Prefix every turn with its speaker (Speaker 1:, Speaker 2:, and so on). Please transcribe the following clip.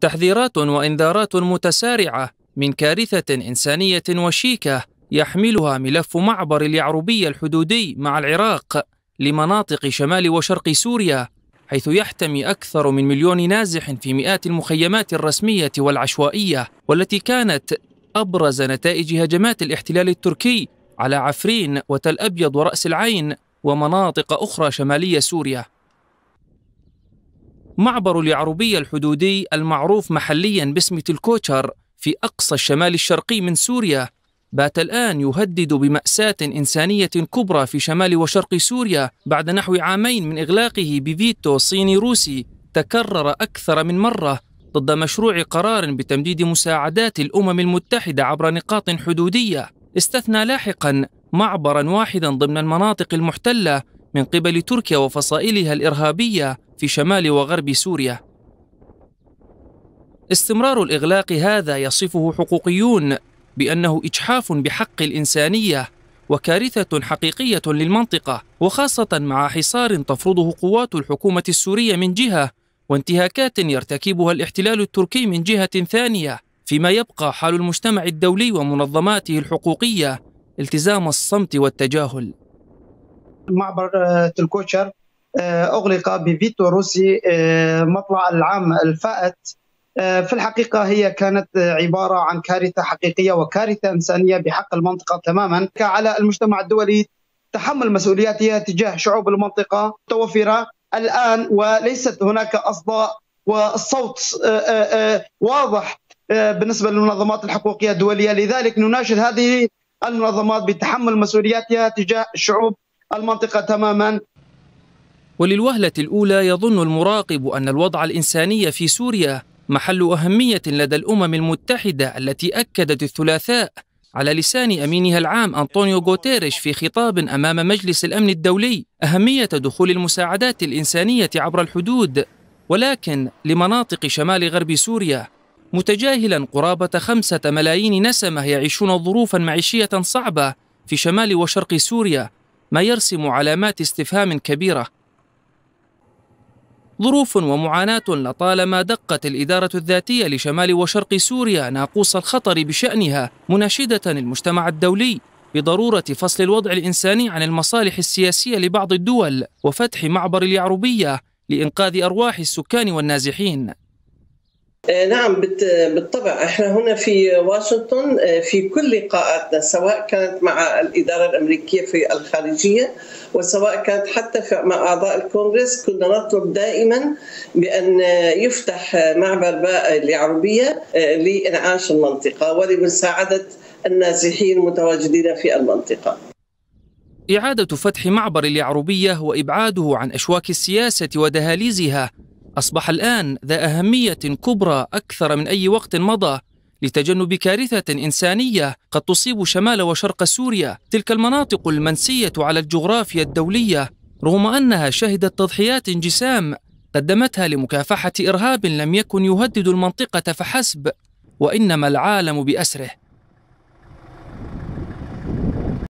Speaker 1: تحذيرات وانذارات متسارعه من كارثه انسانيه وشيكه يحملها ملف معبر اليعربي الحدودي مع العراق لمناطق شمال وشرق سوريا حيث يحتمي اكثر من مليون نازح في مئات المخيمات الرسميه والعشوائيه والتي كانت ابرز نتائج هجمات الاحتلال التركي على عفرين وتل ابيض وراس العين ومناطق اخرى شماليه سوريا معبر اليعربية الحدودي المعروف محليا باسم تلكوتشر في أقصى الشمال الشرقي من سوريا بات الآن يهدد بمأساة إنسانية كبرى في شمال وشرق سوريا بعد نحو عامين من إغلاقه بفيتو صيني روسي تكرر أكثر من مرة ضد مشروع قرار بتمديد مساعدات الأمم المتحدة عبر نقاط حدودية استثنى لاحقا معبرا واحدا ضمن المناطق المحتلة من قبل تركيا وفصائلها الارهابيه في شمال وغرب سوريا استمرار الاغلاق هذا يصفه حقوقيون بانه اجحاف بحق الانسانيه وكارثه حقيقيه للمنطقه وخاصه مع حصار تفرضه قوات الحكومه السوريه من جهه وانتهاكات يرتكبها الاحتلال التركي من جهه ثانيه فيما يبقى حال المجتمع الدولي ومنظماته الحقوقيه التزام الصمت والتجاهل
Speaker 2: معبر آه، تلكوشر آه، اغلق بفيتو روسي آه، مطلع العام الفائت في الحقيقة هي كانت عبارة عن كارثة حقيقية وكارثة إنسانية بحق المنطقة تماما على المجتمع الدولي تحمل مسؤولياتها تجاه شعوب المنطقة متوفرة الآن وليست هناك أصداء والصوت واضح بالنسبة للمنظمات الحقوقية الدولية لذلك نناشد هذه المنظمات بتحمل مسؤولياتها تجاه الشعوب المنطقة تماما
Speaker 1: وللوهلة الأولى يظن المراقب أن الوضع الإنساني في سوريا محل أهمية لدى الأمم المتحدة التي أكدت الثلاثاء على لسان أمينها العام أنطونيو غوتيريش في خطاب أمام مجلس الأمن الدولي أهمية دخول المساعدات الإنسانية عبر الحدود ولكن لمناطق شمال غرب سوريا متجاهلا قرابة خمسة ملايين نسمة يعيشون ظروفا معيشية صعبة في شمال وشرق سوريا ما يرسم علامات استفهام كبيره ظروف ومعاناه لطالما دقت الاداره الذاتيه لشمال وشرق سوريا ناقوس الخطر بشانها مناشده المجتمع الدولي بضروره فصل الوضع الانساني عن المصالح السياسيه لبعض الدول وفتح معبر اليعربيه لانقاذ ارواح السكان والنازحين
Speaker 3: آه، نعم بالطبع احنا هنا في واشنطن آه، في كل لقاءاتنا سواء كانت مع الاداره الامريكيه في الخارجيه وسواء كانت حتى مع اعضاء الكونغرس كنا نطلب دائما بان آه، يفتح معبر العربيه لانعاش المنطقه ولمساعده النازحين المتواجدين في المنطقه.
Speaker 1: اعاده فتح معبر اليعروبية وابعاده عن اشواك السياسه ودهاليزها أصبح الآن ذا أهمية كبرى أكثر من أي وقت مضى لتجنب كارثة إنسانية قد تصيب شمال وشرق سوريا تلك المناطق المنسية على الجغرافيا الدولية رغم أنها شهدت تضحيات جسام قدمتها لمكافحة إرهاب لم يكن يهدد المنطقة فحسب وإنما العالم بأسره